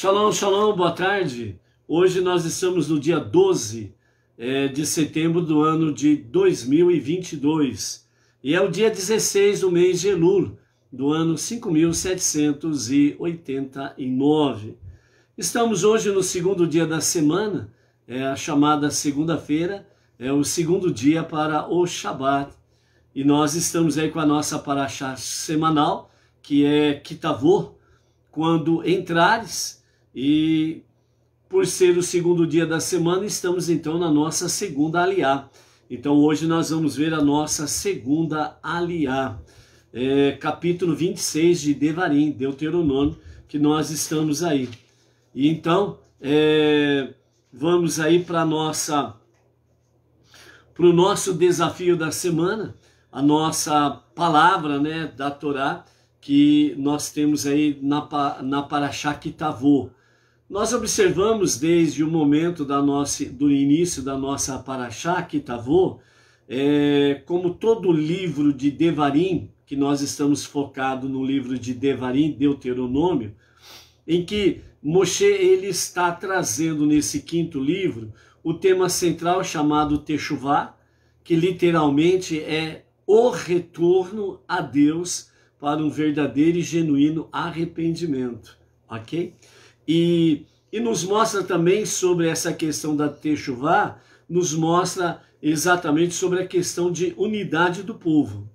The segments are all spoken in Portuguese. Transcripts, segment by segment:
Shalom, shalom, boa tarde. Hoje nós estamos no dia 12 é, de setembro do ano de 2022 e é o dia 16 do mês de Elul, do ano 5789. Estamos hoje no segundo dia da semana, é a chamada segunda-feira, é o segundo dia para o Shabat. E nós estamos aí com a nossa paraxá semanal, que é Kitavô, quando entrares e por ser o segundo dia da semana, estamos então na nossa segunda aliá. Então hoje nós vamos ver a nossa segunda aliá, é, capítulo 26 de Devarim, Deuteronômio, que nós estamos aí. E então é, vamos aí para nossa para o nosso desafio da semana, a nossa palavra né, da Torá, que nós temos aí na, na Parashá Kitavô, nós observamos desde o momento da nossa, do início da nossa Paraxá Kitavô, é, como todo livro de Devarim, que nós estamos focado no livro de Devarim, Deuteronômio, em que Moshe ele está trazendo nesse quinto livro o tema central chamado Techuvá, que literalmente é o retorno a Deus para um verdadeiro e genuíno arrependimento, ok? E, e nos mostra também sobre essa questão da Techuvá, nos mostra exatamente sobre a questão de unidade do povo.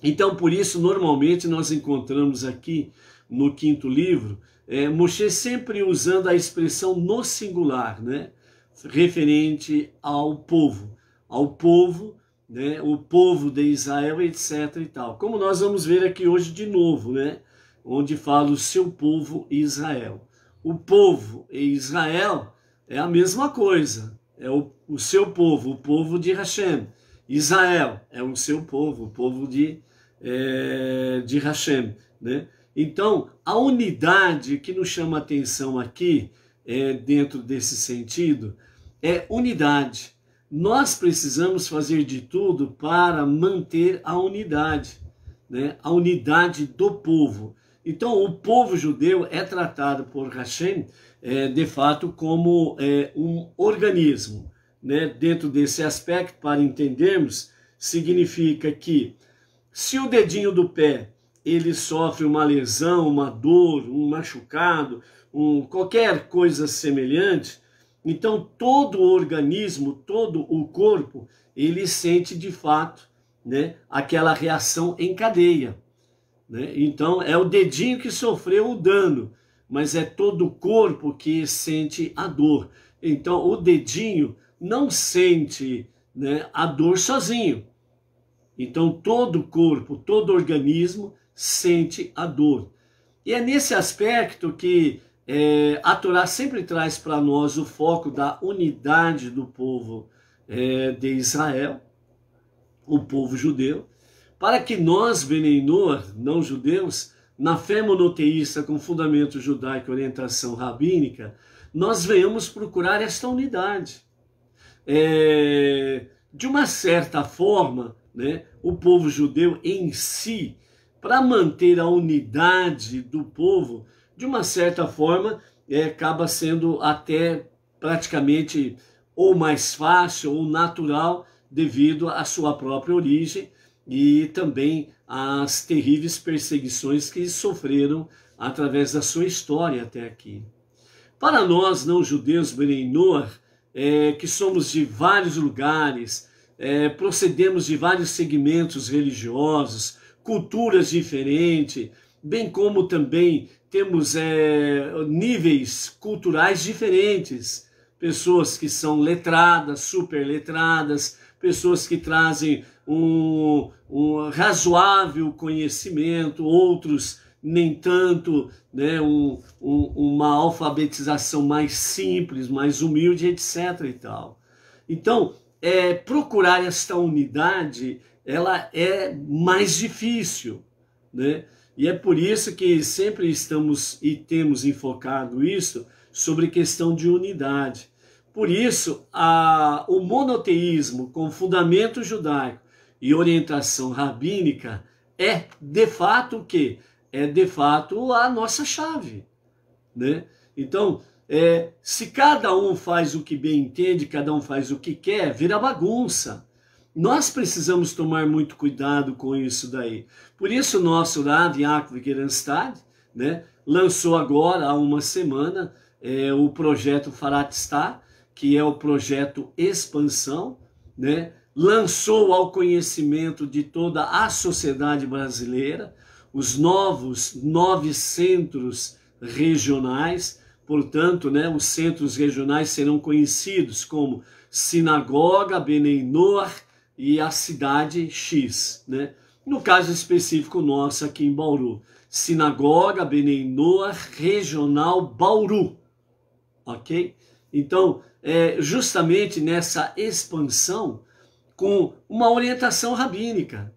Então, por isso, normalmente nós encontramos aqui no quinto livro é, Moshe sempre usando a expressão no singular, né? referente ao povo, ao povo, né? o povo de Israel, etc. E tal. Como nós vamos ver aqui hoje de novo, né? onde fala o seu povo Israel. O povo em Israel é a mesma coisa, é o, o seu povo, o povo de Hashem. Israel é o seu povo, o povo de, é, de Hashem. Né? Então, a unidade que nos chama atenção aqui, é, dentro desse sentido, é unidade. Nós precisamos fazer de tudo para manter a unidade, né? a unidade do povo. Então, o povo judeu é tratado por Hashem, é, de fato, como é, um organismo. Né? Dentro desse aspecto, para entendermos, significa que se o dedinho do pé ele sofre uma lesão, uma dor, um machucado, um, qualquer coisa semelhante, então todo o organismo, todo o corpo, ele sente de fato né, aquela reação em cadeia. Né? Então é o dedinho que sofreu o dano, mas é todo o corpo que sente a dor. Então o dedinho não sente né, a dor sozinho. Então todo o corpo, todo o organismo sente a dor. E é nesse aspecto que é, a Torá sempre traz para nós o foco da unidade do povo é, de Israel, o povo judeu, para que nós, Benenor, não judeus, na fé monoteísta com fundamento judaico e orientação rabínica, nós venhamos procurar esta unidade. É, de uma certa forma, né, o povo judeu em si, para manter a unidade do povo, de uma certa forma, é, acaba sendo até praticamente ou mais fácil ou natural devido à sua própria origem e também as terríveis perseguições que sofreram através da sua história até aqui. Para nós, não judeus Berei Noah, é, que somos de vários lugares, é, procedemos de vários segmentos religiosos, culturas diferentes, bem como também temos é, níveis culturais diferentes. Pessoas que são letradas, superletradas, pessoas que trazem um, um razoável conhecimento, outros nem tanto, né, um, um, uma alfabetização mais simples, mais humilde, etc. e tal. Então, é, procurar esta unidade ela é mais difícil, né? E é por isso que sempre estamos e temos enfocado isso sobre questão de unidade. Por isso, a, o monoteísmo com fundamento judaico e orientação rabínica é de fato o quê? É de fato a nossa chave, né? Então, é, se cada um faz o que bem entende, cada um faz o que quer, vira bagunça. Nós precisamos tomar muito cuidado com isso daí. Por isso, o nosso Rav Yaakov Gerenstad né, lançou agora, há uma semana, é, o projeto Faratstar, que é o projeto Expansão, né, lançou ao conhecimento de toda a sociedade brasileira os novos nove centros regionais, portanto, né, os centros regionais serão conhecidos como Sinagoga, Beneinor e a cidade X, né? No caso específico nosso aqui em Bauru, Sinagoga, Beneinor, Regional Bauru, ok? Então, é, justamente nessa expansão, com uma orientação rabínica.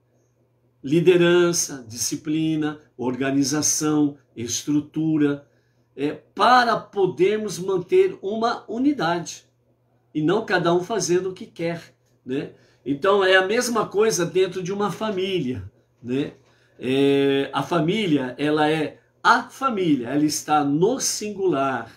Liderança, disciplina, organização, estrutura, é, para podermos manter uma unidade e não cada um fazendo o que quer, né? Então é a mesma coisa dentro de uma família, né? É, a família ela é a família, ela está no singular,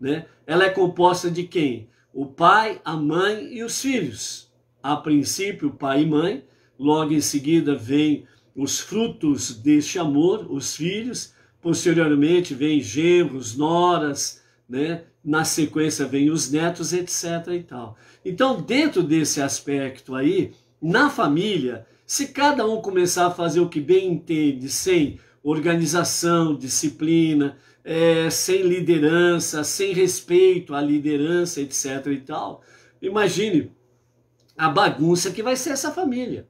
né? Ela é composta de quem? O pai, a mãe e os filhos a princípio pai e mãe, logo em seguida vem os frutos deste amor, os filhos, posteriormente vem genros, noras, né? Na sequência vem os netos, etc e tal. Então, dentro desse aspecto aí, na família, se cada um começar a fazer o que bem entende, sem organização, disciplina, é, sem liderança, sem respeito à liderança, etc e tal, imagine a bagunça que vai ser essa família,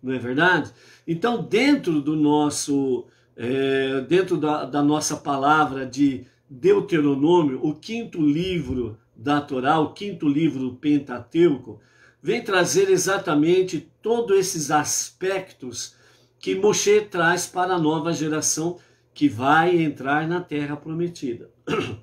não é verdade? Então, dentro do nosso, é, dentro da, da nossa palavra de Deuteronômio, o quinto livro da Torá, o quinto livro Pentateuco, vem trazer exatamente todos esses aspectos que Moshe traz para a nova geração que vai entrar na terra prometida.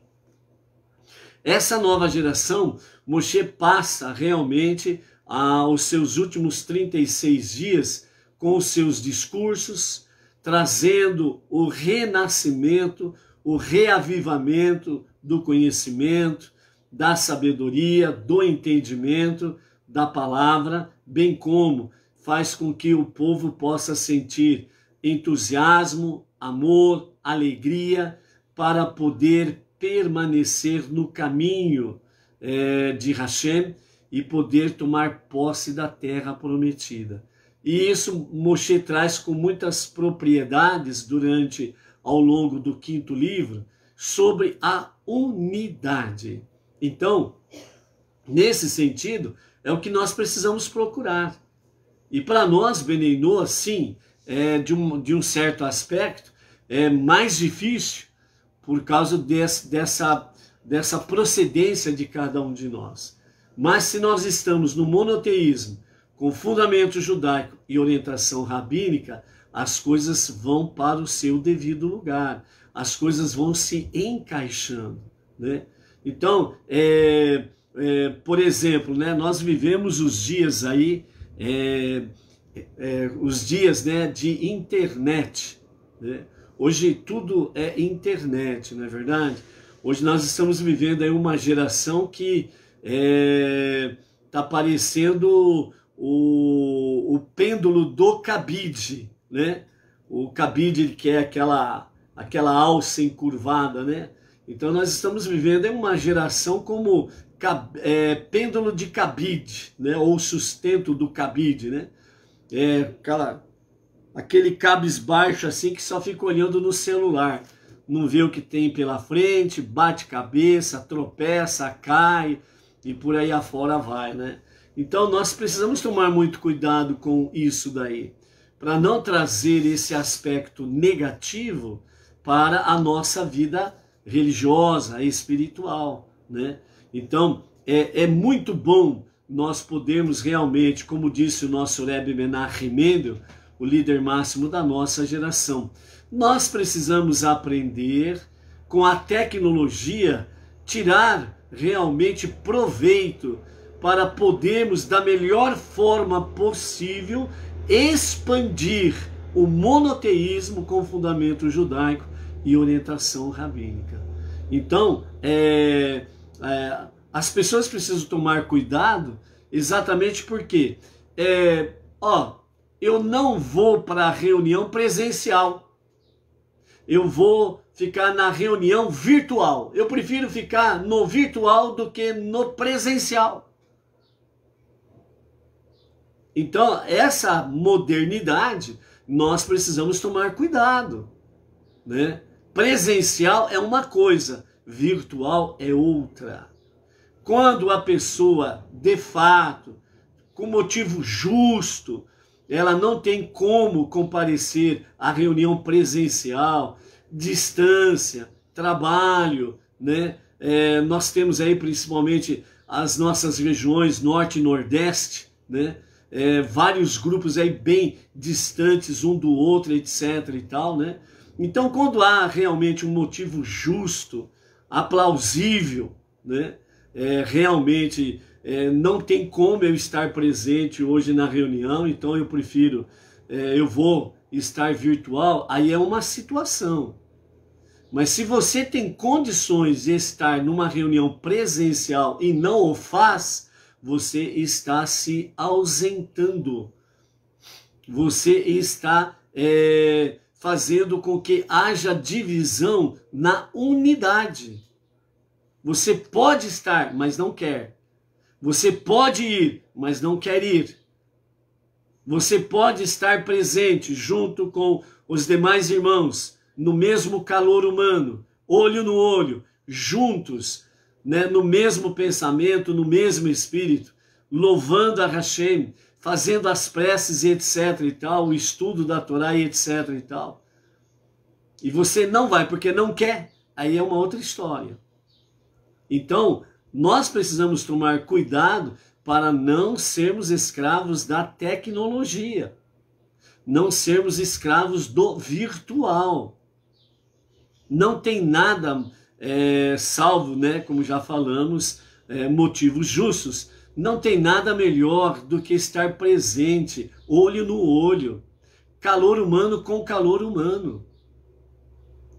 Essa nova geração, Moshe passa realmente aos seus últimos 36 dias com os seus discursos, trazendo o renascimento, o reavivamento do conhecimento, da sabedoria, do entendimento da palavra, bem como faz com que o povo possa sentir entusiasmo, amor, alegria para poder permanecer no caminho é, de Hashem e poder tomar posse da terra prometida. E isso Moshe traz com muitas propriedades durante ao longo do quinto livro sobre a unidade. Então, nesse sentido, é o que nós precisamos procurar. E para nós, Beneinô, sim, é, de, um, de um certo aspecto, é mais difícil por causa desse, dessa, dessa procedência de cada um de nós. Mas se nós estamos no monoteísmo, com fundamento judaico e orientação rabínica, as coisas vão para o seu devido lugar, as coisas vão se encaixando, né? Então, é, é, por exemplo, né, nós vivemos os dias aí, é, é os dias né, de internet. Né? Hoje tudo é internet, não é verdade? Hoje nós estamos vivendo aí uma geração que é, tá parecendo o, o pêndulo do cabide, né? O cabide que é aquela aquela alça encurvada, né? Então nós estamos vivendo uma geração como é, pêndulo de cabide, né? Ou sustento do cabide, né? É aquela aquele cabisbaixo assim que só fica olhando no celular, não vê o que tem pela frente, bate cabeça, tropeça, cai, e por aí afora vai, né? Então nós precisamos tomar muito cuidado com isso daí, para não trazer esse aspecto negativo para a nossa vida religiosa, espiritual, né? Então é, é muito bom nós podemos realmente, como disse o nosso Rebbe Menachem Mendel, o líder máximo da nossa geração. Nós precisamos aprender com a tecnologia tirar realmente proveito para podermos, da melhor forma possível, expandir o monoteísmo com fundamento judaico e orientação rabínica. Então, é, é, as pessoas precisam tomar cuidado exatamente porque, é, ó, eu não vou para a reunião presencial eu vou ficar na reunião virtual. Eu prefiro ficar no virtual do que no presencial. Então, essa modernidade, nós precisamos tomar cuidado, né? Presencial é uma coisa, virtual é outra. Quando a pessoa, de fato, com motivo justo, ela não tem como comparecer à reunião presencial, distância, trabalho, né? É, nós temos aí principalmente as nossas regiões norte e nordeste, né? É, vários grupos aí bem distantes um do outro, etc e tal, né? Então, quando há realmente um motivo justo, aplausível, né? É, realmente é, não tem como eu estar presente hoje na reunião, então eu prefiro, é, eu vou estar virtual, aí é uma situação. Mas se você tem condições de estar numa reunião presencial e não o faz, você está se ausentando. Você está é, fazendo com que haja divisão na unidade. Você pode estar, mas não quer. Você pode ir, mas não quer ir. Você pode estar presente junto com os demais irmãos, no mesmo calor humano, olho no olho, juntos, né, no mesmo pensamento, no mesmo espírito, louvando a Hashem, fazendo as preces e etc e tal, o estudo da Torá e etc e tal. E você não vai porque não quer, aí é uma outra história. Então, nós precisamos tomar cuidado para não sermos escravos da tecnologia, não sermos escravos do virtual. Não tem nada, é, salvo, né, como já falamos, é, motivos justos, não tem nada melhor do que estar presente, olho no olho, calor humano com calor humano,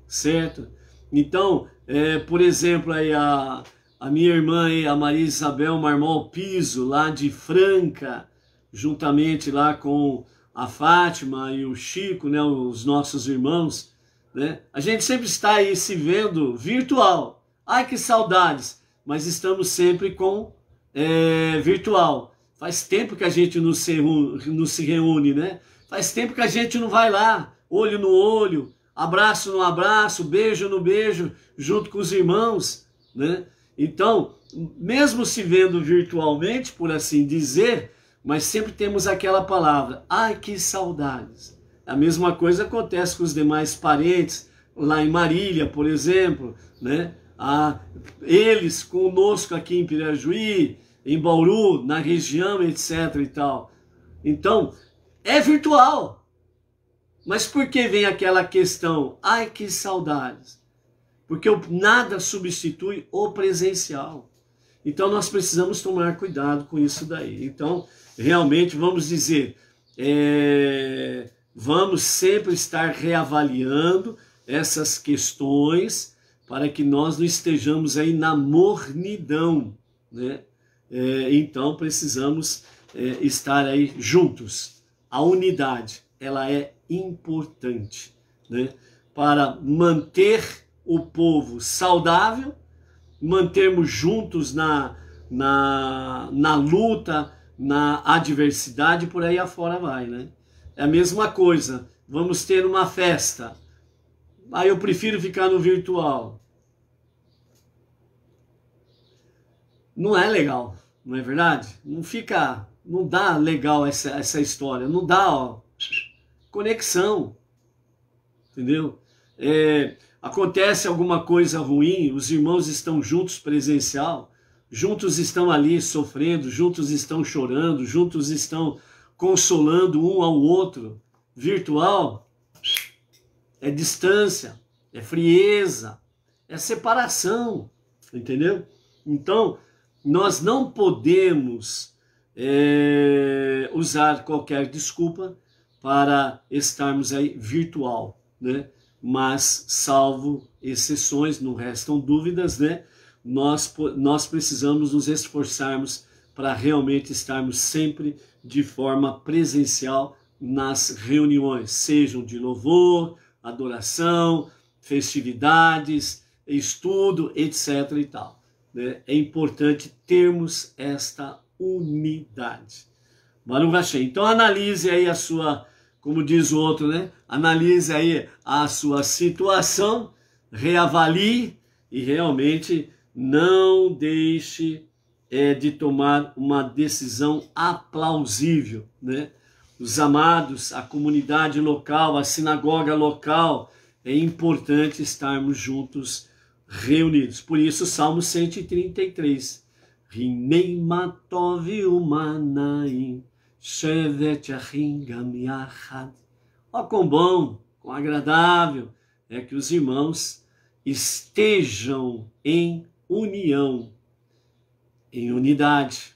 certo? Então, é, por exemplo, aí a, a minha irmã, a Maria Isabel Marmol Piso, lá de Franca, juntamente lá com a Fátima e o Chico, né, os nossos irmãos, né? A gente sempre está aí se vendo virtual. Ai que saudades! Mas estamos sempre com é, virtual. Faz tempo que a gente não se, não se reúne, né? Faz tempo que a gente não vai lá, olho no olho, abraço no abraço, beijo no beijo, junto com os irmãos, né? Então, mesmo se vendo virtualmente, por assim dizer, mas sempre temos aquela palavra, ai que saudades. A mesma coisa acontece com os demais parentes, lá em Marília, por exemplo, né? Ah, eles conosco aqui em Pirajuí, em Bauru, na região, etc e tal. Então, é virtual. Mas por que vem aquela questão? Ai, que saudades porque nada substitui o presencial. Então nós precisamos tomar cuidado com isso daí. Então, realmente, vamos dizer, é, vamos sempre estar reavaliando essas questões para que nós não estejamos aí na mornidão, né? É, então precisamos é, estar aí juntos. A unidade, ela é importante, né? Para manter o povo saudável, mantermos juntos na, na, na luta, na adversidade, por aí afora vai, né? É a mesma coisa, vamos ter uma festa. Aí ah, eu prefiro ficar no virtual. Não é legal, não é verdade? Não fica, não dá legal essa, essa história, não dá, ó, conexão, entendeu? É, acontece alguma coisa ruim, os irmãos estão juntos presencial, juntos estão ali sofrendo, juntos estão chorando, juntos estão consolando um ao outro. Virtual é distância, é frieza, é separação, entendeu? Então, nós não podemos é, usar qualquer desculpa para estarmos aí virtual, né? mas salvo exceções, não restam dúvidas, né? Nós, nós precisamos nos esforçarmos para realmente estarmos sempre de forma presencial nas reuniões, sejam de louvor, adoração, festividades, estudo, etc. e tal. Né? É importante termos esta unidade. valeu Hashem. Então analise aí a sua como diz o outro, né? Analise aí a sua situação, reavalie e realmente não deixe é, de tomar uma decisão aplausível, né? Os amados, a comunidade local, a sinagoga local, é importante estarmos juntos reunidos. Por isso, Salmo 133. Rineimatovi humanaim Shevet Yachim Yachad. Ó quão bom, quão agradável é que os irmãos estejam em união, em unidade.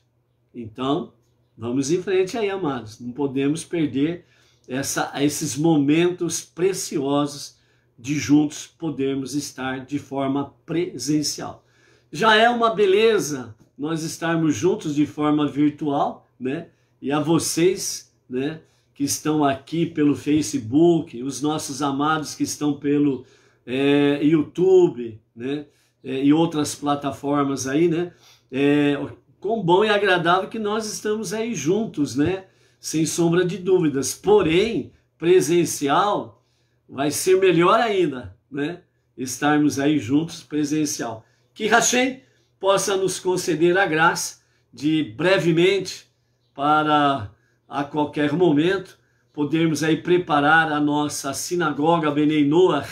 Então, vamos em frente aí, amados. Não podemos perder essa, esses momentos preciosos de juntos podermos estar de forma presencial. Já é uma beleza nós estarmos juntos de forma virtual, né? e a vocês, né, que estão aqui pelo Facebook, os nossos amados que estão pelo é, YouTube, né, é, e outras plataformas aí, né, é, quão bom e agradável que nós estamos aí juntos, né, sem sombra de dúvidas. Porém, presencial vai ser melhor ainda, né, estarmos aí juntos presencial. Que Hashem possa nos conceder a graça de brevemente para a qualquer momento podermos aí preparar a nossa sinagoga Beneinoa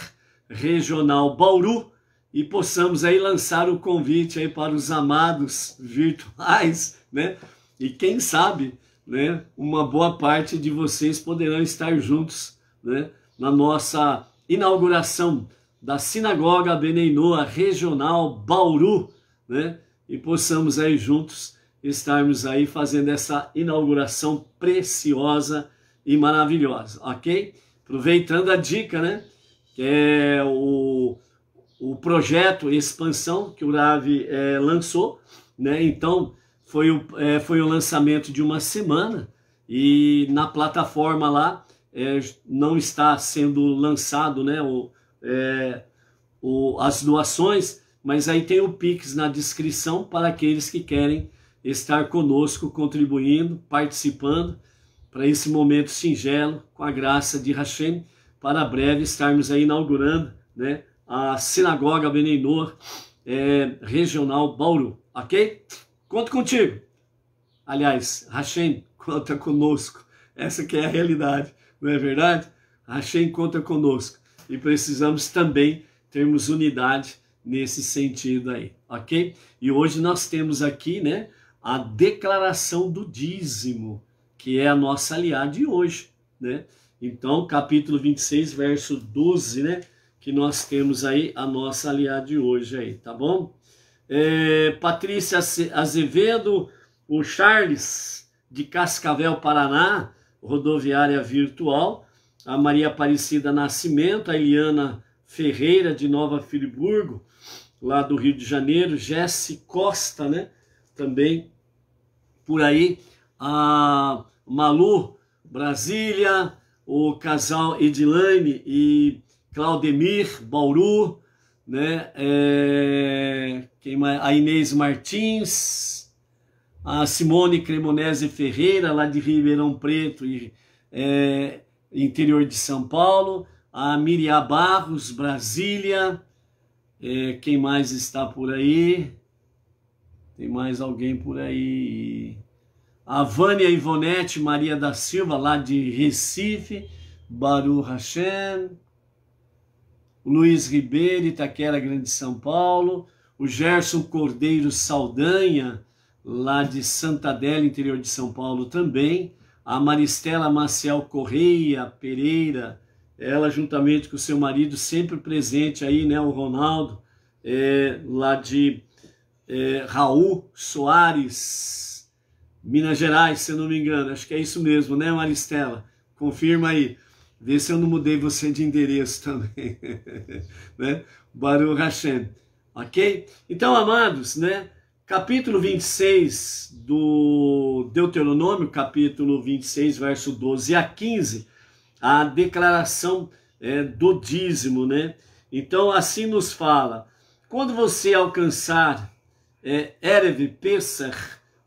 regional Bauru e possamos aí lançar o convite aí para os amados virtuais, né? E quem sabe, né, uma boa parte de vocês poderão estar juntos, né, na nossa inauguração da Sinagoga Beneinoa Regional Bauru, né? E possamos aí juntos estarmos aí fazendo essa inauguração preciosa e maravilhosa, ok? Aproveitando a dica, né? Que é o, o projeto Expansão que o Urave eh, é, lançou, né? Então, foi o, é, foi o lançamento de uma semana e na plataforma lá é, não está sendo lançado, né? O, o, as doações, mas aí tem o Pix na descrição para aqueles que querem estar conosco, contribuindo, participando para esse momento singelo, com a graça de Hashem, para breve estarmos aí inaugurando né, a Sinagoga Beninor é, Regional Bauru, ok? Conto contigo! Aliás, Hashem conta conosco, essa que é a realidade, não é verdade? Hashem conta conosco e precisamos também termos unidade nesse sentido aí, ok? E hoje nós temos aqui, né, a declaração do dízimo, que é a nossa aliada de hoje, né? Então, capítulo 26, verso 12, né? Que nós temos aí a nossa aliada de hoje aí, tá bom? É, Patrícia Azevedo, o Charles de Cascavel, Paraná, rodoviária virtual, a Maria Aparecida Nascimento, a Eliana Ferreira de Nova Friburgo, lá do Rio de Janeiro, Jesse Costa, né? também por aí. A Malu, Brasília, o casal Edilane e Claudemir Bauru, né? É, quem mais? A Inês Martins, a Simone Cremonese Ferreira, lá de Ribeirão Preto e é, interior de São Paulo, a Miriam Barros, Brasília, é, quem mais está por aí? Tem mais alguém por aí. A Vânia Ivonete Maria da Silva, lá de Recife. Baru Hashem. Luiz Ribeiro, Itaquera, Grande São Paulo. O Gerson Cordeiro Saldanha, lá de Santa Adélia, interior de São Paulo também. A Maristela Maciel Correia Pereira, ela juntamente com o seu marido, sempre presente aí, né? O Ronaldo, é, lá de é, Raul Soares, Minas Gerais, se eu não me engano. Acho que é isso mesmo, né, Maristela? Confirma aí. Vê se eu não mudei você de endereço também. né? Baruch Hashem. Ok? Então, amados, né? Capítulo 26 do Deuteronômio, capítulo 26, verso 12 a 15, a declaração é, do dízimo, né? Então, assim nos fala: quando você alcançar é, Erev Pesach,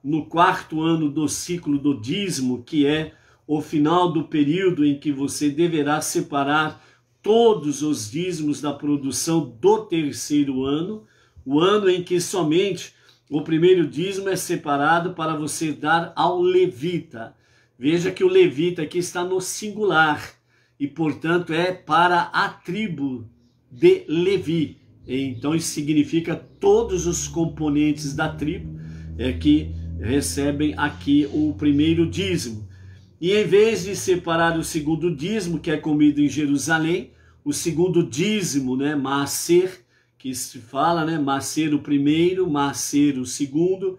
no quarto ano do ciclo do dízimo, que é o final do período em que você deverá separar todos os dízimos da produção do terceiro ano, o ano em que somente o primeiro dízimo é separado para você dar ao levita. Veja que o levita aqui está no singular e, portanto, é para a tribo de Levi. Então isso significa todos os componentes da tribo é que recebem aqui o primeiro dízimo. E em vez de separar o segundo dízimo, que é comido em Jerusalém, o segundo dízimo, né, macer, que se fala, né, macer o primeiro, macer o segundo,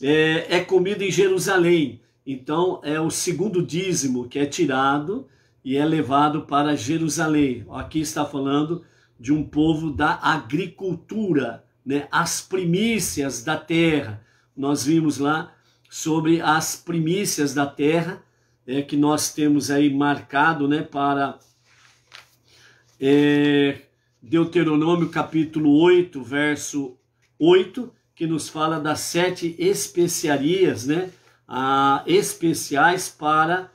é, é comido em Jerusalém. Então é o segundo dízimo que é tirado e é levado para Jerusalém. Aqui está falando de um povo da agricultura, né? as primícias da terra. Nós vimos lá sobre as primícias da terra, é, que nós temos aí marcado né, para é, Deuteronômio capítulo 8, verso 8, que nos fala das sete especiarias né, a, especiais para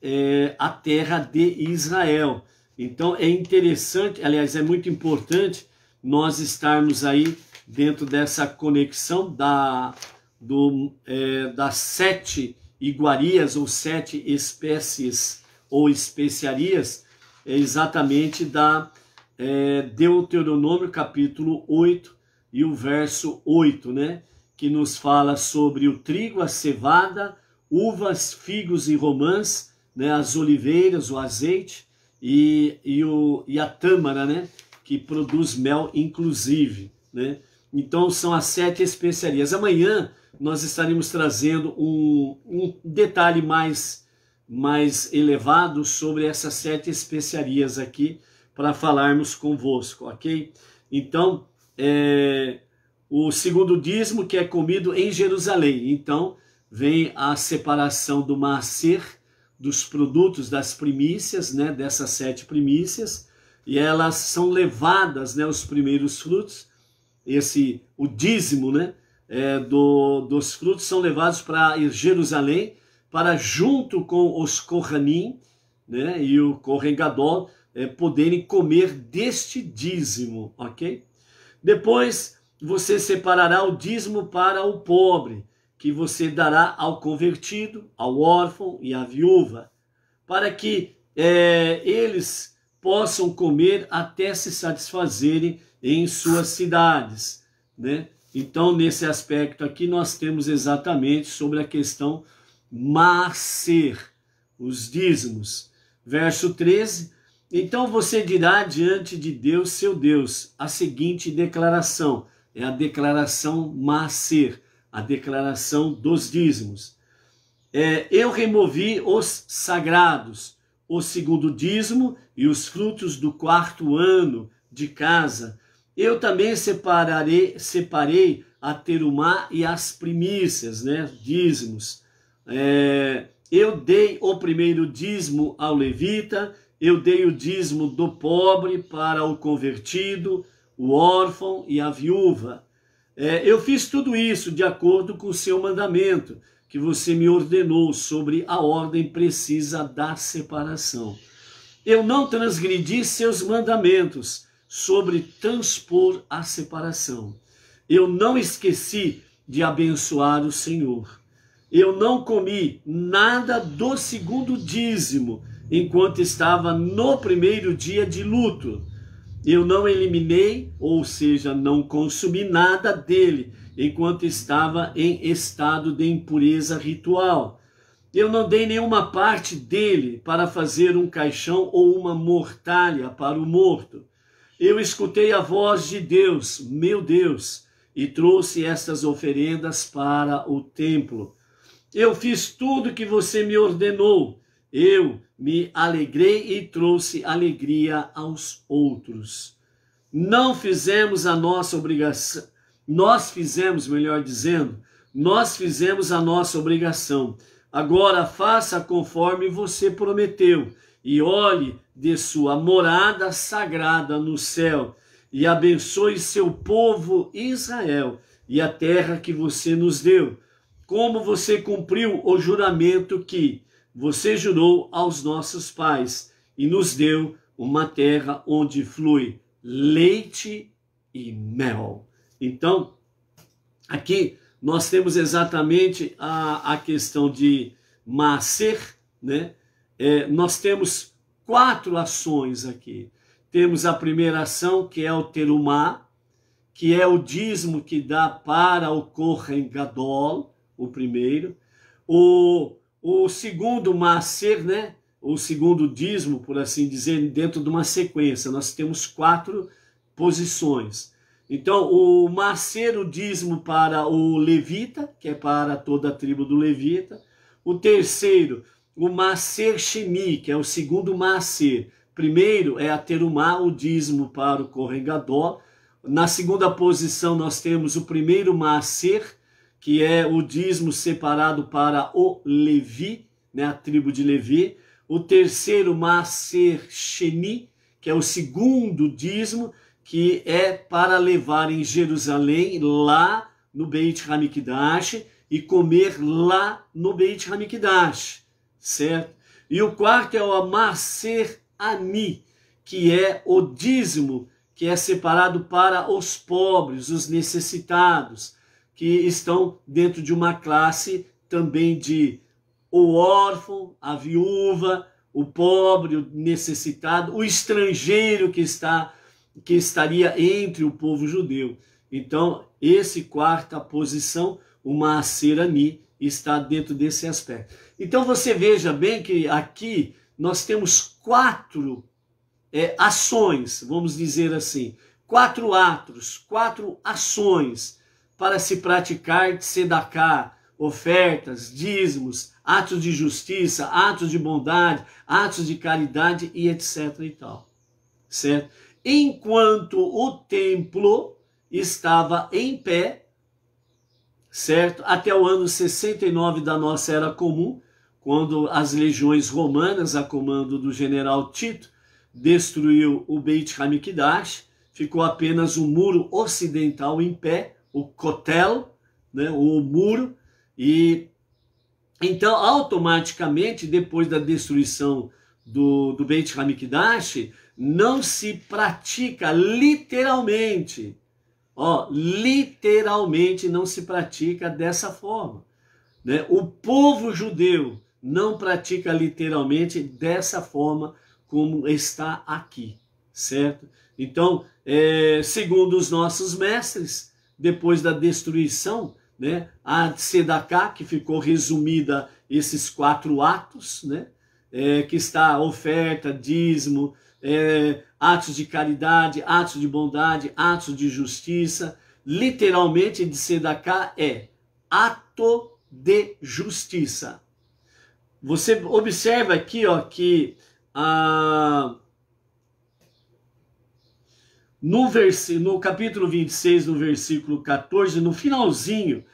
é, a terra de Israel. Então é interessante, aliás, é muito importante nós estarmos aí dentro dessa conexão da, do, é, das sete iguarias ou sete espécies ou especiarias, é exatamente da é, Deuteronômio capítulo 8 e o verso 8, né? Que nos fala sobre o trigo, a cevada, uvas, figos e romãs, né, as oliveiras, o azeite, e, e, o, e a tâmara, né? que produz mel, inclusive. Né? Então, são as sete especiarias. Amanhã nós estaremos trazendo um, um detalhe mais, mais elevado sobre essas sete especiarias aqui para falarmos convosco, ok? Então, é, o segundo dízimo que é comido em Jerusalém. Então, vem a separação do Macer dos produtos das primícias, né, dessas sete primícias, e elas são levadas, né, os primeiros frutos, esse o dízimo, né, é, do, dos frutos são levados para Jerusalém, para junto com os Kohanim, né, e o Kohen é, poderem comer deste dízimo, ok? Depois você separará o dízimo para o pobre, que você dará ao convertido, ao órfão e à viúva, para que é, eles possam comer até se satisfazerem em suas cidades, né? Então, nesse aspecto aqui, nós temos exatamente sobre a questão macer, os dízimos. Verso 13: Então você dirá diante de Deus, seu Deus, a seguinte declaração: é a declaração macer a declaração dos dízimos. É, eu removi os sagrados, o segundo dízimo e os frutos do quarto ano de casa. Eu também separarei, separei a terumá e as primícias, né, dízimos. É, eu dei o primeiro dízimo ao levita, eu dei o dízimo do pobre para o convertido, o órfão e a viúva. É, eu fiz tudo isso de acordo com o seu mandamento, que você me ordenou sobre a ordem precisa da separação. Eu não transgredi seus mandamentos sobre transpor a separação. Eu não esqueci de abençoar o Senhor. Eu não comi nada do segundo dízimo enquanto estava no primeiro dia de luto eu não eliminei, ou seja, não consumi nada dele enquanto estava em estado de impureza ritual. Eu não dei nenhuma parte dele para fazer um caixão ou uma mortalha para o morto. Eu escutei a voz de Deus, meu Deus, e trouxe estas oferendas para o templo. Eu fiz tudo que você me ordenou. Eu, me alegrei e trouxe alegria aos outros. Não fizemos a nossa obrigação, nós fizemos, melhor dizendo, nós fizemos a nossa obrigação. Agora faça conforme você prometeu, e olhe de sua morada sagrada no céu, e abençoe seu povo Israel e a terra que você nos deu. Como você cumpriu o juramento que você jurou aos nossos pais e nos deu uma terra onde flui leite e mel. Então, aqui nós temos exatamente a, a questão de macer, né? É, nós temos quatro ações aqui. Temos a primeira ação, que é o terumá, que é o dízimo que dá para o correngadol, o primeiro. O o segundo macer, né? O segundo dízimo, por assim dizer, dentro de uma sequência. Nós temos quatro posições. Então, o macer, o dízimo para o levita, que é para toda a tribo do levita. O terceiro, o macer shemi, que é o segundo macer. Primeiro é a terumá, o dízimo para o corregador. Na segunda posição, nós temos o primeiro macer, que é o dízimo separado para o Levi, né, a tribo de Levi. O terceiro, Maser Sheni, que é o segundo dízimo, que é para levar em Jerusalém, lá no Beit Hamikdash, e comer lá no Beit Hamikdash, certo? E o quarto é o maser Ani, que é o dízimo, que é separado para os pobres, os necessitados que estão dentro de uma classe também de o órfão, a viúva, o pobre, o necessitado, o estrangeiro que está que estaria entre o povo judeu. Então, esse quarta posição, o Maserani, está dentro desse aspecto. Então você veja bem que aqui nós temos quatro é, ações, vamos dizer assim, quatro atos, quatro ações para se praticar sedacá, ofertas, dízimos, atos de justiça, atos de bondade, atos de caridade e etc e tal. Certo? Enquanto o templo estava em pé, certo? Até o ano 69 da nossa era comum, quando as legiões romanas, a comando do general Tito, destruiu o Beit Hamikdash, ficou apenas o muro ocidental em pé, o cotel, né, o muro, e então automaticamente depois da destruição do, do Beit Hamikdash, não se pratica literalmente, ó, literalmente não se pratica dessa forma. Né? O povo judeu não pratica literalmente dessa forma como está aqui, certo? Então, é, segundo os nossos mestres, depois da destruição, né, a Tzedaká, que ficou resumida esses quatro atos, né, é, que está oferta, dízimo, é, atos de caridade, atos de bondade, atos de justiça. Literalmente, de Tzedaká é ato de justiça. Você observa aqui ó, que a no, vers... no capítulo 26, no versículo 14, no finalzinho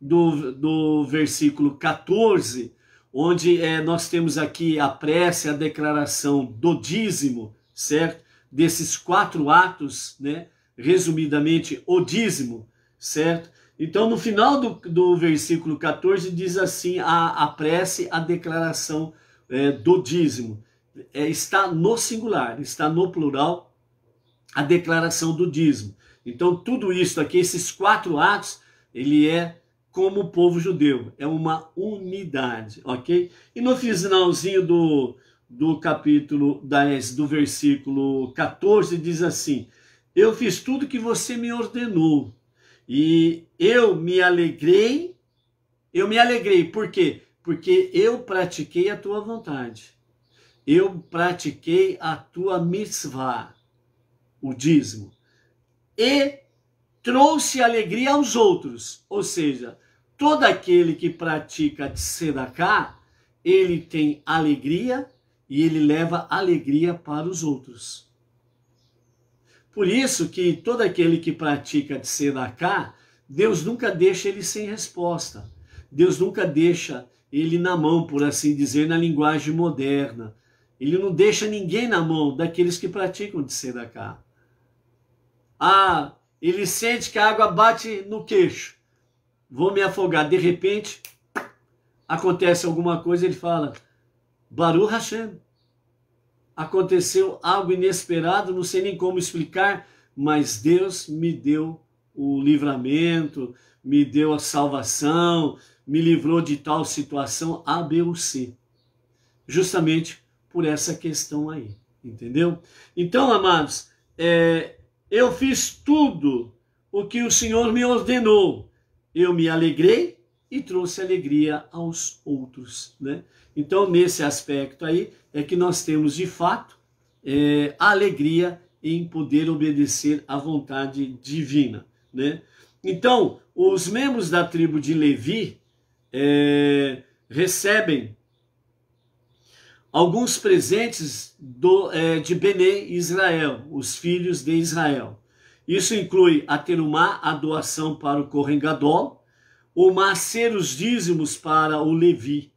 do, do versículo 14, onde é, nós temos aqui a prece, a declaração do dízimo, certo? Desses quatro atos, né? Resumidamente, o dízimo, certo? Então, no final do, do versículo 14, diz assim a, a prece, a declaração é, do dízimo. É, está no singular, está no plural, a declaração do dízimo. Então, tudo isso aqui, esses quatro atos, ele é como o povo judeu, é uma unidade, ok? E no finalzinho do, do capítulo 10, do versículo 14, diz assim: Eu fiz tudo que você me ordenou, e eu me alegrei, eu me alegrei, por quê? Porque eu pratiquei a tua vontade, eu pratiquei a tua mitzvah o dízimo, e trouxe alegria aos outros, ou seja, todo aquele que pratica de sedacá, ele tem alegria e ele leva alegria para os outros. Por isso que todo aquele que pratica de sedacá, Deus nunca deixa ele sem resposta. Deus nunca deixa ele na mão, por assim dizer, na linguagem moderna. Ele não deixa ninguém na mão daqueles que praticam de tzedakah. Ah, ele sente que a água bate no queixo. Vou me afogar. De repente, acontece alguma coisa, ele fala: Baru Hashem. Aconteceu algo inesperado, não sei nem como explicar, mas Deus me deu o livramento, me deu a salvação, me livrou de tal situação A, B ou C. Justamente por essa questão aí, entendeu? Então, amados, é, eu fiz tudo o que o Senhor me ordenou. Eu me alegrei e trouxe alegria aos outros, né? Então, nesse aspecto aí, é que nós temos de fato é, a alegria em poder obedecer à vontade divina, né? Então, os membros da tribo de Levi é, recebem alguns presentes do, é, de Benê Israel, os filhos de Israel. Isso inclui a Terumá, a doação para o Kohen o Macer, os dízimos para o Levi.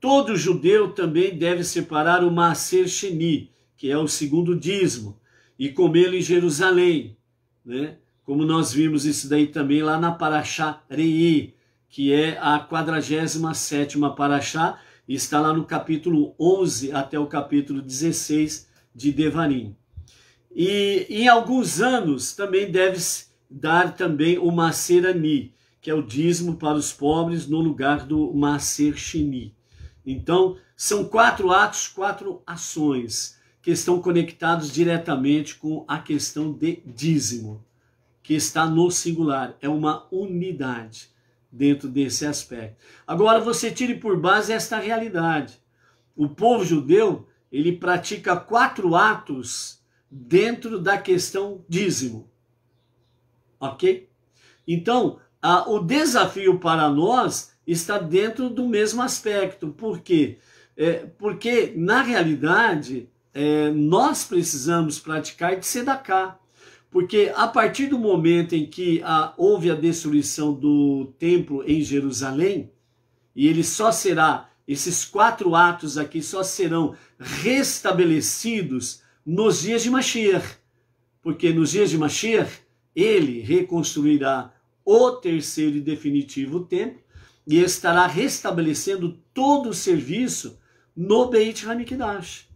Todo judeu também deve separar o Macer Sheni, que é o segundo dízimo, e comê-lo em Jerusalém, né? Como nós vimos isso daí também lá na Paraxá Rei, que é a 47ª Paraxá, Está lá no capítulo 11 até o capítulo 16 de Devarim. E em alguns anos também deve dar também o Maserani, que é o dízimo para os pobres no lugar do Maser Então, são quatro atos, quatro ações que estão conectados diretamente com a questão de dízimo, que está no singular, é uma unidade dentro desse aspecto. Agora você tire por base esta realidade. O povo judeu, ele pratica quatro atos dentro da questão dízimo. OK? Então, a, o desafio para nós está dentro do mesmo aspecto. Por quê? É, porque, na realidade, é, nós precisamos praticar de sedacá. Porque a partir do momento em que a, ah, houve a destruição do templo em Jerusalém, e ele só será, esses quatro atos aqui só serão restabelecidos nos dias de Mashiach. Porque nos dias de Mashiach, ele reconstruirá o terceiro e definitivo templo e estará restabelecendo todo o serviço no Beit HaMikdash.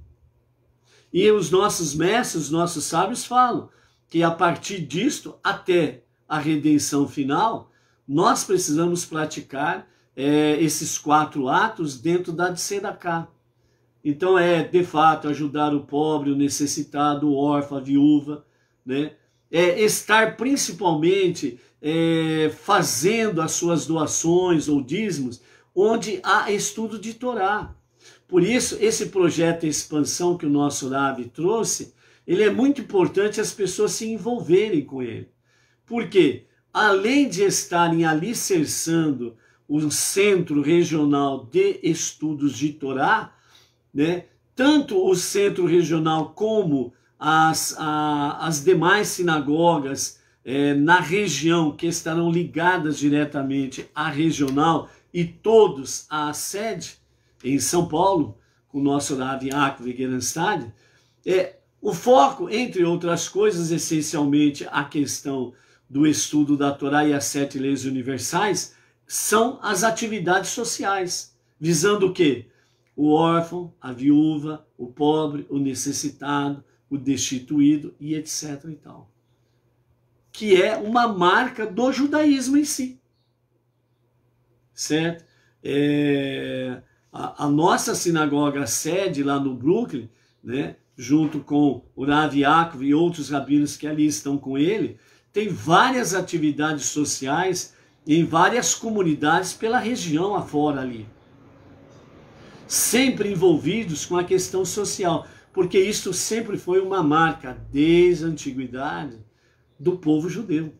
E os nossos mestres, os nossos sábios falam, que a partir disto, até a redenção final, nós precisamos praticar é, esses quatro atos dentro da cá Então é, de fato, ajudar o pobre, o necessitado, o órfão, a viúva, né? É estar principalmente é, fazendo as suas doações ou dízimos, onde há estudo de Torá. Por isso, esse projeto de expansão que o nosso Rabi trouxe, ele é muito importante as pessoas se envolverem com ele. Porque, além de estarem alicerçando o centro regional de estudos de Torá, né, tanto o centro regional como as, a, as demais sinagogas é, na região que estarão ligadas diretamente à regional e todos à sede em São Paulo, com o nosso Rav Yaakov Gerenstad, é, o foco, entre outras coisas, essencialmente a questão do estudo da Torá e as sete leis universais, são as atividades sociais, visando o quê? O órfão, a viúva, o pobre, o necessitado, o destituído e etc. e tal. Que é uma marca do judaísmo em si. Certo? É, a, a, nossa sinagoga sede lá no Brooklyn, né, junto com o Ravi Yaakov e outros rabinos que ali estão com ele, tem várias atividades sociais em várias comunidades pela região afora ali. Sempre envolvidos com a questão social, porque isso sempre foi uma marca desde a antiguidade do povo judeu.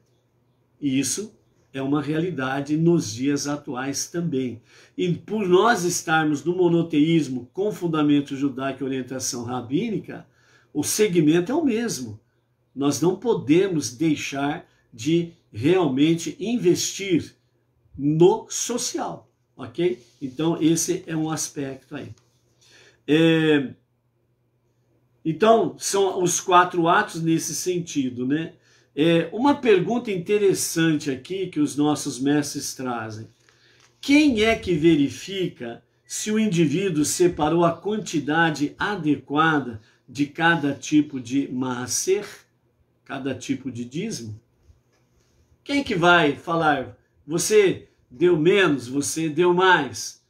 E isso é uma realidade nos dias atuais também. E por nós estarmos no monoteísmo com fundamento judaico e orientação rabínica, o segmento é o mesmo. Nós não podemos deixar de realmente investir no social, ok? Então, esse é um aspecto aí. É... Então, são os quatro atos nesse sentido, né? É, uma pergunta interessante aqui que os nossos mestres trazem. Quem é que verifica se o indivíduo separou a quantidade adequada de cada tipo de macer cada tipo de dízimo? Quem que vai falar, você deu menos, você deu mais?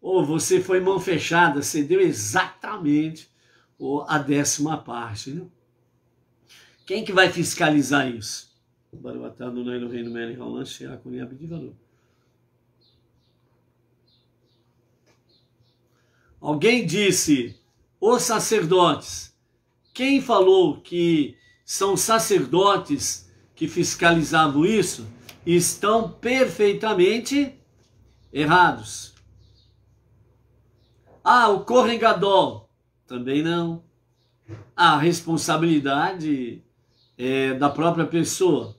Ou você foi mão fechada, você deu exatamente ou a décima parte, né? Quem que vai fiscalizar isso? Baruatá do Nai né, no reino Mene Rolan Sheakuni Abdivaru. Alguém disse, os sacerdotes. Quem falou que são sacerdotes que fiscalizavam isso estão perfeitamente errados. Ah, o Correngadol. Também não. A responsabilidade é, da própria pessoa.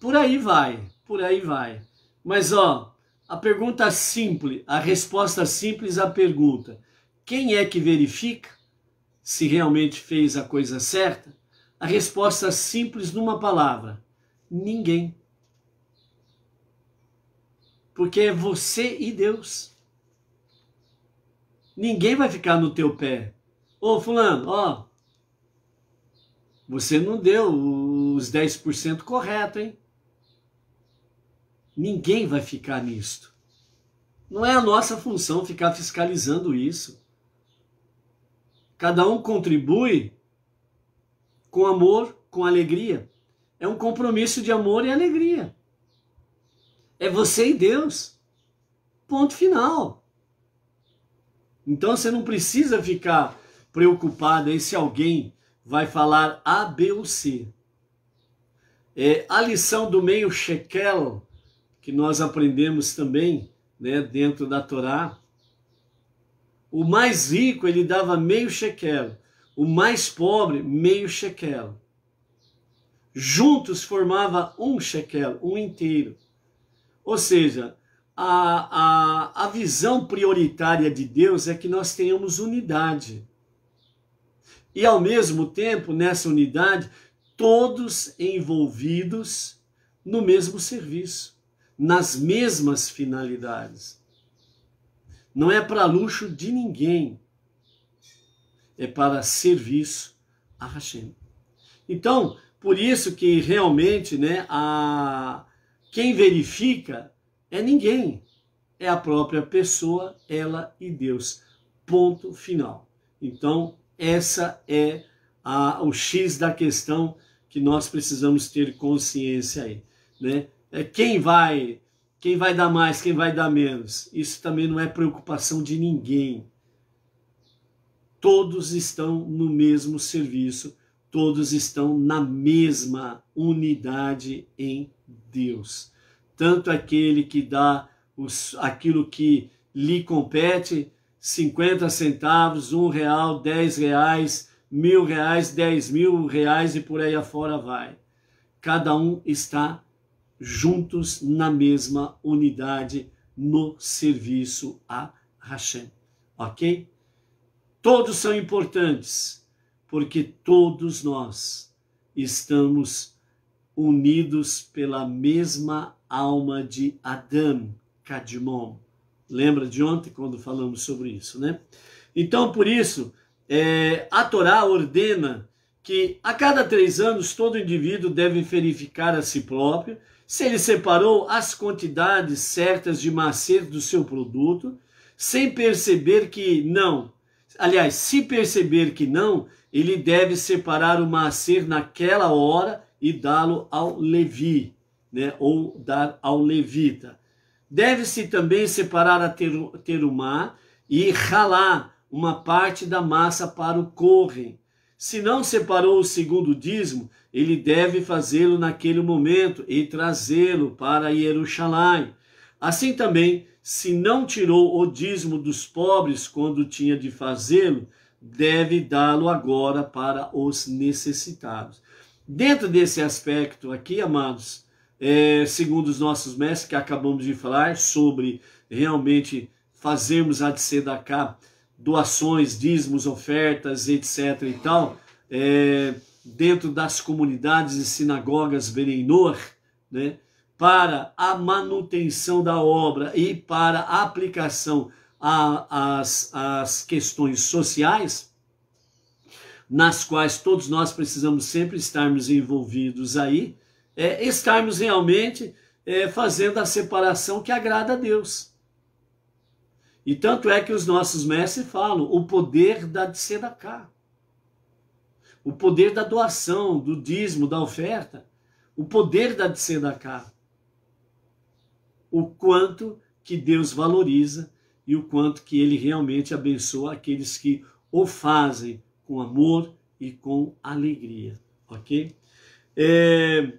Por aí vai, por aí vai. Mas ó, a pergunta simples, a resposta simples à pergunta: quem é que verifica se realmente fez a coisa certa? A resposta simples numa palavra: ninguém. Porque é você e Deus. Ninguém vai ficar no teu pé. Ô fulano, ó, você não deu os 10% correto, hein? Ninguém vai ficar nisto. Não é a nossa função ficar fiscalizando isso. Cada um contribui com amor, com alegria. É um compromisso de amor e alegria. É você e Deus. Ponto final. Então você não precisa ficar preocupado aí se alguém vai falar A, B ou C. É, a lição do meio shekel, que nós aprendemos também né, dentro da Torá, o mais rico ele dava meio shekel, o mais pobre meio shekel. Juntos formava um shekel, um inteiro. Ou seja, a, a, a visão prioritária de Deus é que nós tenhamos unidade e ao mesmo tempo, nessa unidade, todos envolvidos no mesmo serviço, nas mesmas finalidades. Não é para luxo de ninguém, é para serviço a Hashem. Então, por isso que realmente né, a... quem verifica é ninguém, é a própria pessoa, ela e Deus. Ponto final. Então, essa é a, o X da questão que nós precisamos ter consciência aí, né? É quem vai, quem vai dar mais, quem vai dar menos. Isso também não é preocupação de ninguém. Todos estão no mesmo serviço, todos estão na mesma unidade em Deus. Tanto aquele que dá os, aquilo que lhe compete, 50 centavos, um real, 10 reais, mil reais, 10 mil reais e por aí afora vai. Cada um está juntos na mesma unidade no serviço a Hashem, ok? Todos são importantes, porque todos nós estamos unidos pela mesma alma de Adão, Cadmon. Lembra de ontem quando falamos sobre isso, né? Então, por isso, é, a Torá ordena que a cada três anos todo indivíduo deve verificar a si próprio se ele separou as quantidades certas de macer do seu produto, sem perceber que não. Aliás, se perceber que não, ele deve separar o macer naquela hora e dá-lo ao Levi, né? ou dar ao levita. Deve-se também separar a terumá e ralar uma parte da massa para o correm. Se não separou o segundo dízimo, ele deve fazê-lo naquele momento e trazê-lo para Jerusalém. Assim também, se não tirou o dízimo dos pobres quando tinha de fazê-lo, deve dá-lo agora para os necessitados. Dentro desse aspecto aqui, amados, é, segundo os nossos mestres que acabamos de falar, sobre realmente fazermos a de Sedaká, doações, dízimos, ofertas, etc. e tal, é, dentro das comunidades e sinagogas Berenor, né, para a manutenção da obra e para a aplicação às questões sociais, nas quais todos nós precisamos sempre estarmos envolvidos aí, é, estarmos realmente é, fazendo a separação que agrada a Deus. E tanto é que os nossos mestres falam o poder da cá o poder da doação, do dízimo, da oferta, o poder da cá o quanto que Deus valoriza e o quanto que ele realmente abençoa aqueles que o fazem com amor e com alegria, ok? É,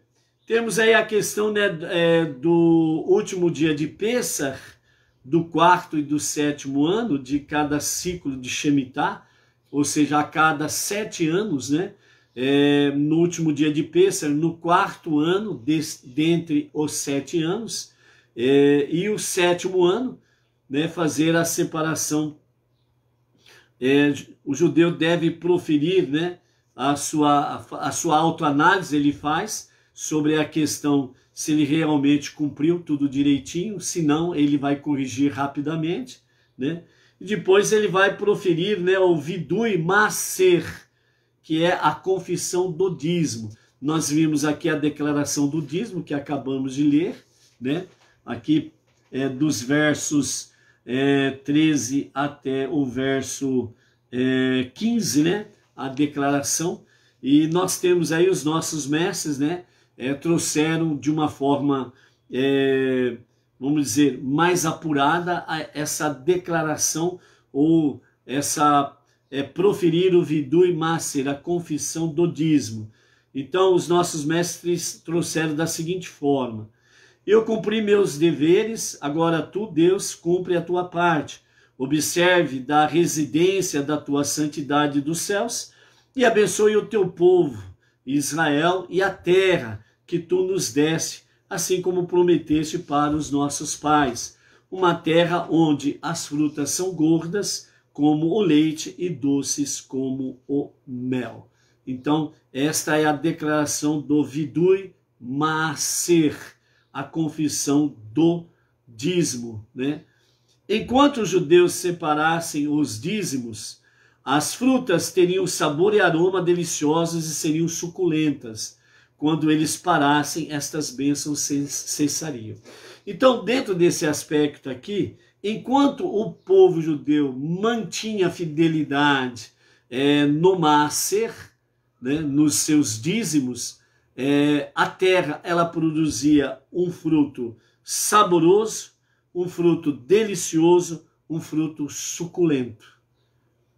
temos aí a questão né, é, do último dia de Pêssar, do quarto e do sétimo ano de cada ciclo de Shemitah, ou seja, a cada sete anos, né? É, no último dia de Pêssar, no quarto ano, des, dentre os sete anos, é, e o sétimo ano, né, fazer a separação. É, o judeu deve proferir né, a sua, a sua autoanálise, ele faz, sobre a questão se ele realmente cumpriu tudo direitinho, se não, ele vai corrigir rapidamente, né? E depois ele vai proferir né, o vidui macer, que é a confissão do dízimo. Nós vimos aqui a declaração do dízimo que acabamos de ler, né? Aqui é, dos versos é, 13 até o verso é, 15, né? A declaração. E nós temos aí os nossos mestres, né? é, trouxeram de uma forma, é, vamos dizer, mais apurada essa declaração ou essa é, proferir o vidui macer, a confissão do dízimo. Então, os nossos mestres trouxeram da seguinte forma: Eu cumpri meus deveres, agora tu, Deus, cumpre a tua parte. Observe da residência da tua santidade dos céus e abençoe o teu povo, Israel e a terra, que tu nos deste, assim como prometeste para os nossos pais, uma terra onde as frutas são gordas como o leite e doces como o mel. Então, esta é a declaração do Vidui Maser, a confissão do dízimo, né? Enquanto os judeus separassem os dízimos, as frutas teriam sabor e aroma deliciosos e seriam suculentas quando eles parassem, estas bênçãos cessariam. Então, dentro desse aspecto aqui, enquanto o povo judeu mantinha a fidelidade é, no Maser, né, nos seus dízimos, é, a terra ela produzia um fruto saboroso, um fruto delicioso, um fruto suculento.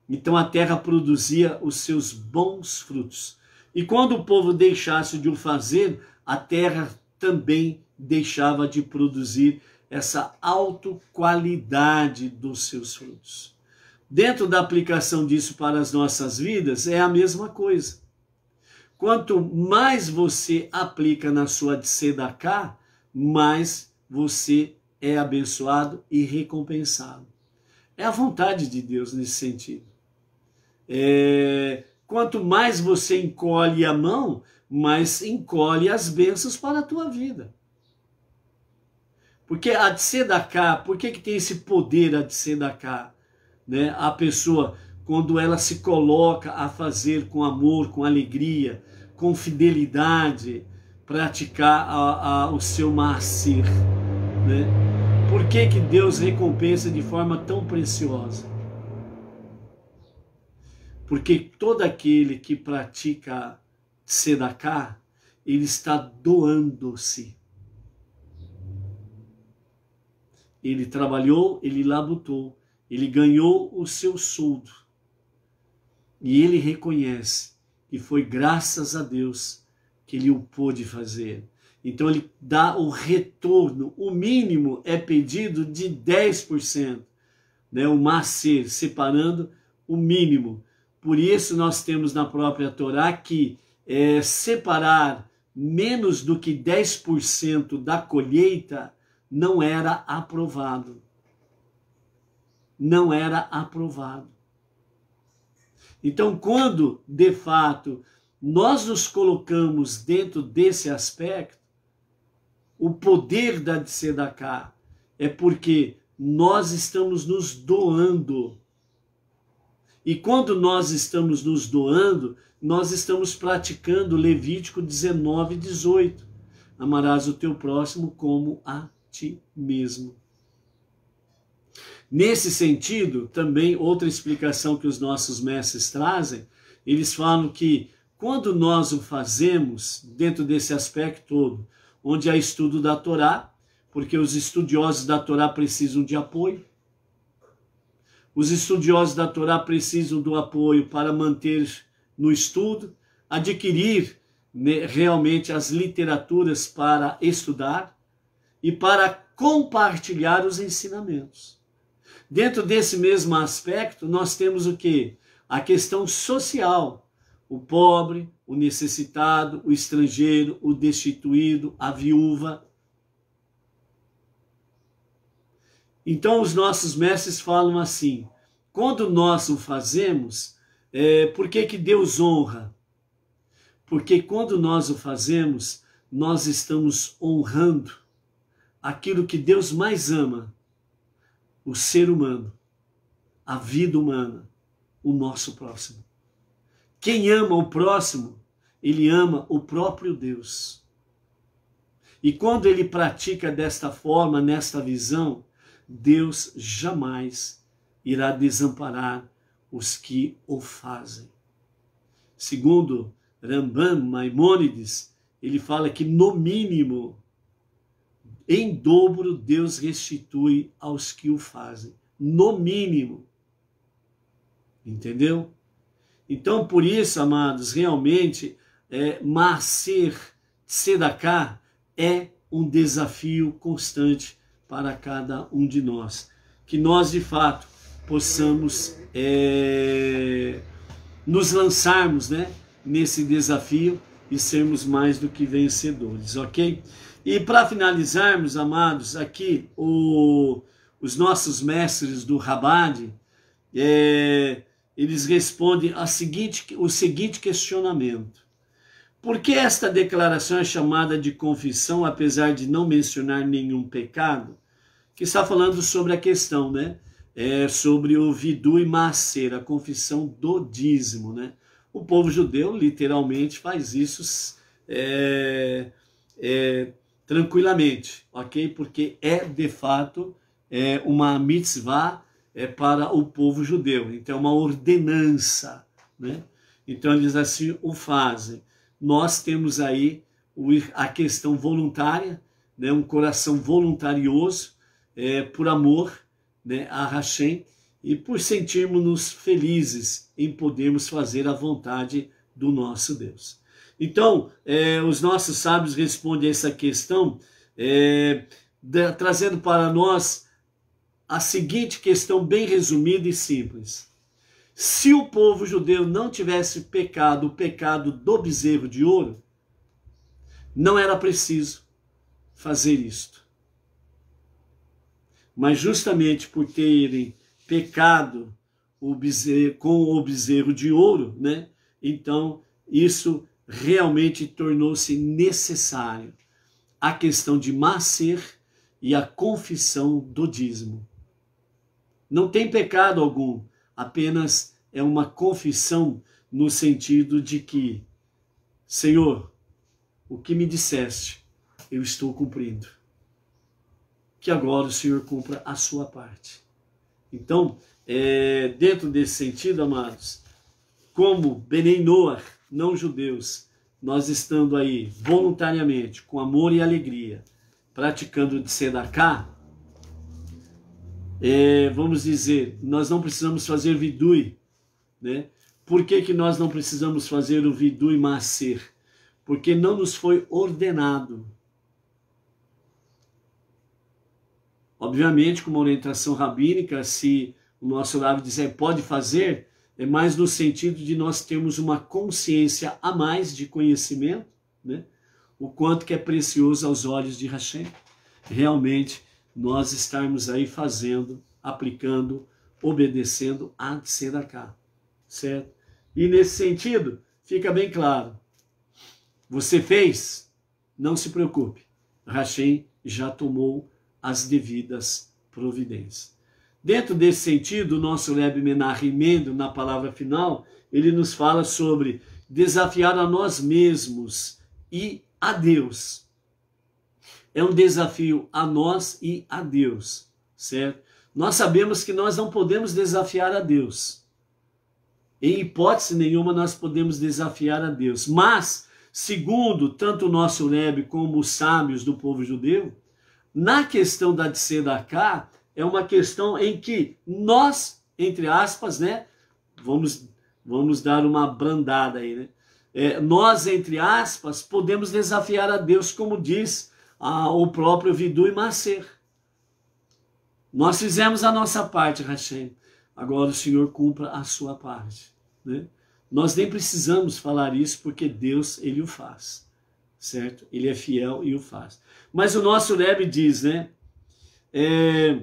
Então a terra produzia os seus bons frutos. E quando o povo deixasse de o fazer, a terra também deixava de produzir essa qualidade dos seus frutos. Dentro da aplicação disso para as nossas vidas, é a mesma coisa. Quanto mais você aplica na sua cá, mais você é abençoado e recompensado. É a vontade de Deus nesse sentido. É, Quanto mais você encolhe a mão, mais encolhe as bênçãos para a tua vida. Porque a de Sedaká, por que, que tem esse poder a de Sedaká? Né? A pessoa, quando ela se coloca a fazer com amor, com alegria, com fidelidade, praticar a, a, o seu macer. Né? Por que, que Deus recompensa de forma tão preciosa? Porque todo aquele que pratica sedaká, ele está doando-se. Ele trabalhou, ele labutou, ele ganhou o seu soldo. E ele reconhece que foi graças a Deus que ele o pôde fazer. Então ele dá o retorno, o mínimo é pedido de 10%, né? o macer, separando o mínimo. Por isso nós temos na própria Torá que é, separar menos do que 10% da colheita não era aprovado. Não era aprovado. Então, quando, de fato, nós nos colocamos dentro desse aspecto, o poder da Tzedakah é porque nós estamos nos doando e quando nós estamos nos doando, nós estamos praticando Levítico 19, 18. Amarás o teu próximo como a ti mesmo. Nesse sentido, também outra explicação que os nossos mestres trazem, eles falam que quando nós o fazemos, dentro desse aspecto todo, onde há estudo da Torá, porque os estudiosos da Torá precisam de apoio, os estudiosos da Torá precisam do apoio para manter no estudo, adquirir né, realmente as literaturas para estudar e para compartilhar os ensinamentos. Dentro desse mesmo aspecto, nós temos o que? A questão social. O pobre, o necessitado, o estrangeiro, o destituído, a viúva, Então os nossos mestres falam assim: quando nós o fazemos, é, por que, que Deus honra? Porque quando nós o fazemos, nós estamos honrando aquilo que Deus mais ama, o ser humano, a vida humana, o nosso próximo. Quem ama o próximo, ele ama o próprio Deus. E quando ele pratica desta forma, nesta visão, Deus jamais irá desamparar os que o fazem. Segundo Rambam Maimônides, ele fala que no mínimo, em dobro, Deus restitui aos que o fazem. No mínimo. Entendeu? Então, por isso, amados, realmente, é, Marcer Tzedaká é um desafio constante para cada um de nós. Que nós, de fato, possamos é, nos lançarmos né, nesse desafio e sermos mais do que vencedores, ok? E para finalizarmos, amados, aqui o, os nossos mestres do Rabade, é, eles respondem a seguinte, o seguinte questionamento. Por que esta declaração é chamada de confissão, apesar de não mencionar nenhum pecado? Que está falando sobre a questão, né? É sobre o vidu e macer, a confissão do dízimo, né? O povo judeu literalmente faz isso é, é, tranquilamente, ok? Porque é de fato é uma mitzvah é, para o povo judeu, então é uma ordenança, né? Então eles assim o fazem nós temos aí a questão voluntária, né, um coração voluntarioso é, por amor né, a Hashem e por sentirmos-nos felizes em podermos fazer a vontade do nosso Deus. Então, é, os nossos sábios respondem a essa questão, é, trazendo para nós a seguinte questão bem resumida e simples se o povo judeu não tivesse pecado o pecado do bezerro de ouro, não era preciso fazer isto. Mas justamente por terem pecado o bezerro, com o bezerro de ouro, né? Então, isso realmente tornou-se necessário a questão de macer e a confissão do dízimo. Não tem pecado algum apenas é uma confissão no sentido de que, Senhor, o que me disseste, eu estou cumprindo. Que agora o Senhor cumpra a sua parte. Então, é, dentro desse sentido, amados, como Benei Noah, não judeus, nós estando aí voluntariamente, com amor e alegria, praticando de sedacá, é, vamos dizer, nós não precisamos fazer vidui, né? Por que, que nós não precisamos fazer o vidui macer? Porque não nos foi ordenado. Obviamente, com uma orientação rabínica, se o nosso rabbi dizer pode fazer, é mais no sentido de nós termos uma consciência a mais de conhecimento, né? o quanto que é precioso aos olhos de Hashem. Realmente, nós estarmos aí fazendo, aplicando, obedecendo a cá, certo? E nesse sentido, fica bem claro, você fez, não se preocupe, Hashem já tomou as devidas providências. Dentro desse sentido, o nosso Rebbe Menachimendo, na palavra final, ele nos fala sobre desafiar a nós mesmos e a Deus é um desafio a nós e a Deus, certo? Nós sabemos que nós não podemos desafiar a Deus. Em hipótese nenhuma nós podemos desafiar a Deus. Mas, segundo tanto o nosso Rebbe como os sábios do povo judeu, na questão da cá é uma questão em que nós, entre aspas, né, vamos, vamos dar uma brandada aí, né? É, nós, entre aspas, podemos desafiar a Deus, como diz ah, o próprio Vidu e Macer. Nós fizemos a nossa parte, Hashem. Agora o Senhor cumpra a sua parte. Né? Nós nem precisamos falar isso porque Deus, ele o faz. Certo? Ele é fiel e o faz. Mas o nosso Rebbe diz, né? É,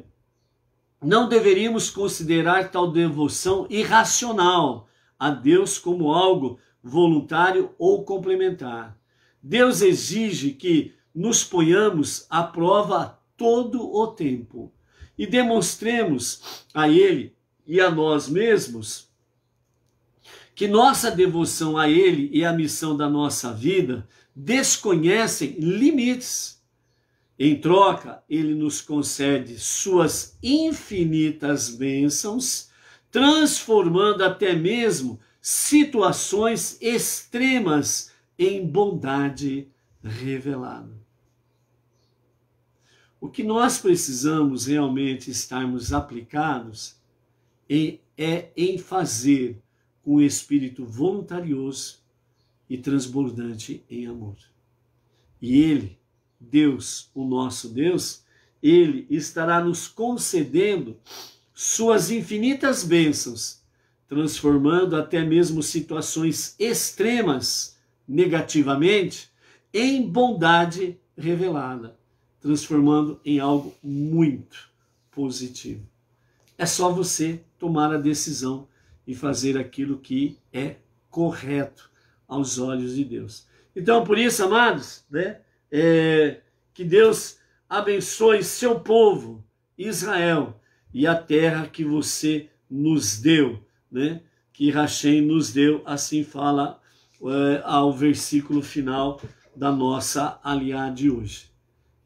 não deveríamos considerar tal devoção irracional a Deus como algo voluntário ou complementar. Deus exige que nos ponhamos à prova todo o tempo e demonstremos a Ele e a nós mesmos que nossa devoção a Ele e a missão da nossa vida desconhecem limites. Em troca, Ele nos concede suas infinitas bênçãos, transformando até mesmo situações extremas em bondade revelada. O que nós precisamos realmente estarmos aplicados em, é, é em fazer com o espírito voluntarioso e transbordante em amor. E Ele, Deus, o nosso Deus, Ele estará nos concedendo suas infinitas bênçãos, transformando até mesmo situações extremas negativamente em bondade revelada transformando em algo muito positivo. É só você tomar a decisão e fazer aquilo que é correto aos olhos de Deus. Então, por isso, amados, né, é, que Deus abençoe seu povo, Israel, e a terra que você nos deu, né, que Rachem nos deu, assim fala é, ao versículo final da nossa aliá de hoje.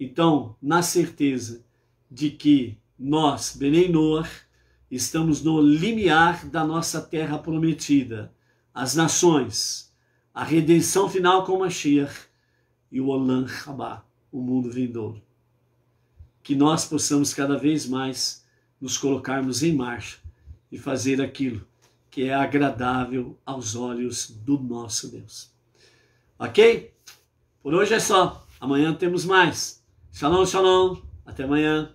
Então, na certeza de que nós, Beneinor, estamos no limiar da nossa terra prometida, as nações, a redenção final com Mashiach e o Olam Rabá, o mundo vindouro. Que nós possamos cada vez mais nos colocarmos em marcha e fazer aquilo que é agradável aos olhos do nosso Deus. Ok? Por hoje é só. Amanhã temos mais. Shalom, shalom. Até amanhã.